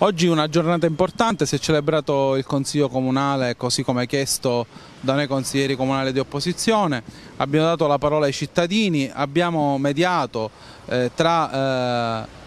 Oggi è una giornata importante, si è celebrato il Consiglio Comunale così come chiesto da noi consiglieri comunali di opposizione, abbiamo dato la parola ai cittadini, abbiamo mediato eh, tra... Eh,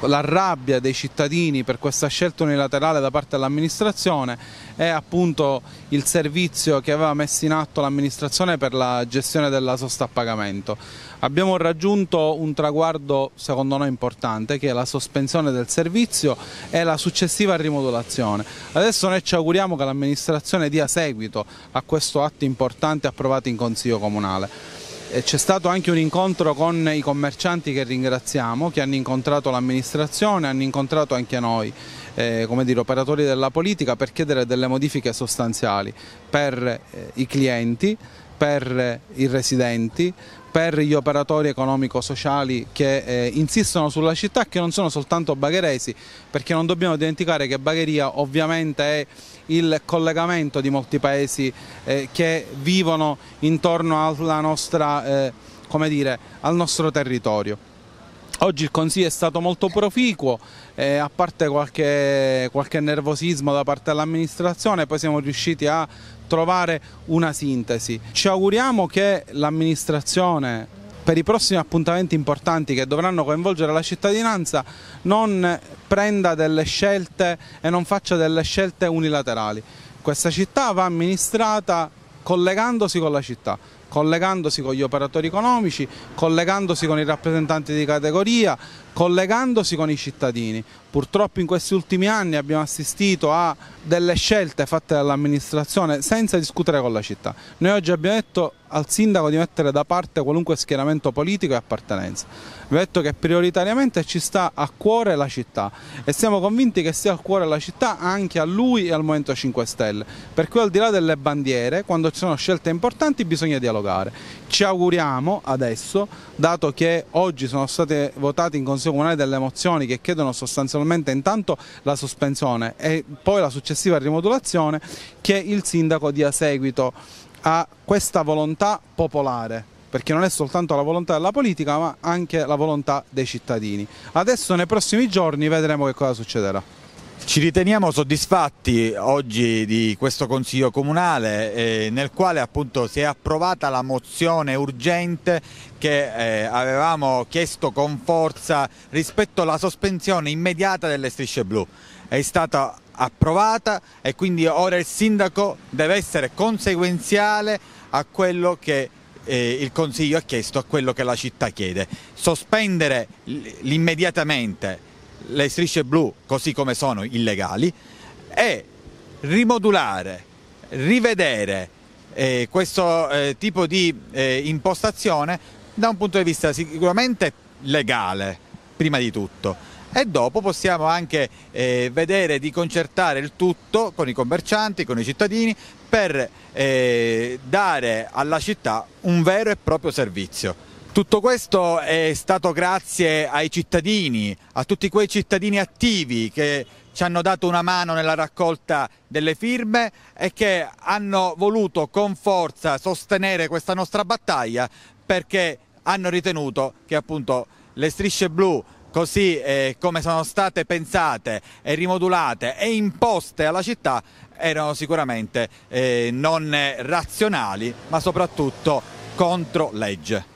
la rabbia dei cittadini per questa scelta unilaterale da parte dell'amministrazione è appunto il servizio che aveva messo in atto l'amministrazione per la gestione della sosta a pagamento. Abbiamo raggiunto un traguardo secondo noi importante che è la sospensione del servizio e la successiva rimodulazione. Adesso noi ci auguriamo che l'amministrazione dia seguito a questo atto importante approvato in Consiglio Comunale. Eh, c'è stato anche un incontro con i commercianti che ringraziamo, che hanno incontrato l'amministrazione, hanno incontrato anche noi, eh, come dire, operatori della politica per chiedere delle modifiche sostanziali per eh, i clienti per i residenti, per gli operatori economico-sociali che eh, insistono sulla città che non sono soltanto bagheresi, perché non dobbiamo dimenticare che Bagheria ovviamente è il collegamento di molti paesi eh, che vivono intorno nostra, eh, dire, al nostro territorio. Oggi il consiglio è stato molto proficuo, eh, a parte qualche, qualche nervosismo da parte dell'amministrazione, poi siamo riusciti a trovare una sintesi. Ci auguriamo che l'amministrazione per i prossimi appuntamenti importanti che dovranno coinvolgere la cittadinanza non prenda delle scelte e non faccia delle scelte unilaterali. Questa città va amministrata collegandosi con la città collegandosi con gli operatori economici, collegandosi con i rappresentanti di categoria, collegandosi con i cittadini. Purtroppo in questi ultimi anni abbiamo assistito a delle scelte fatte dall'amministrazione senza discutere con la città. Noi oggi abbiamo detto al sindaco di mettere da parte qualunque schieramento politico e appartenenza. Vi ho detto che prioritariamente ci sta a cuore la città e siamo convinti che sia a cuore la città anche a lui e al Movimento 5 Stelle. Per cui al di là delle bandiere, quando ci sono scelte importanti bisogna dialogare. Ci auguriamo adesso, dato che oggi sono state votate in Consiglio Comunale delle mozioni che chiedono sostanzialmente intanto la sospensione e poi la successiva rimodulazione, che il sindaco dia seguito a questa volontà popolare, perché non è soltanto la volontà della politica ma anche la volontà dei cittadini. Adesso nei prossimi giorni vedremo che cosa succederà. Ci riteniamo soddisfatti oggi di questo Consiglio Comunale eh, nel quale appunto si è approvata la mozione urgente che eh, avevamo chiesto con forza rispetto alla sospensione immediata delle strisce blu. È stata approvata e quindi ora il sindaco deve essere conseguenziale a quello che eh, il Consiglio ha chiesto, a quello che la città chiede. Sospendere immediatamente le strisce blu così come sono illegali e rimodulare, rivedere eh, questo eh, tipo di eh, impostazione da un punto di vista sicuramente legale, prima di tutto e dopo possiamo anche eh, vedere di concertare il tutto con i commercianti, con i cittadini per eh, dare alla città un vero e proprio servizio. Tutto questo è stato grazie ai cittadini, a tutti quei cittadini attivi che ci hanno dato una mano nella raccolta delle firme e che hanno voluto con forza sostenere questa nostra battaglia perché hanno ritenuto che appunto le strisce blu così eh, come sono state pensate e rimodulate e imposte alla città erano sicuramente eh, non razionali ma soprattutto contro legge.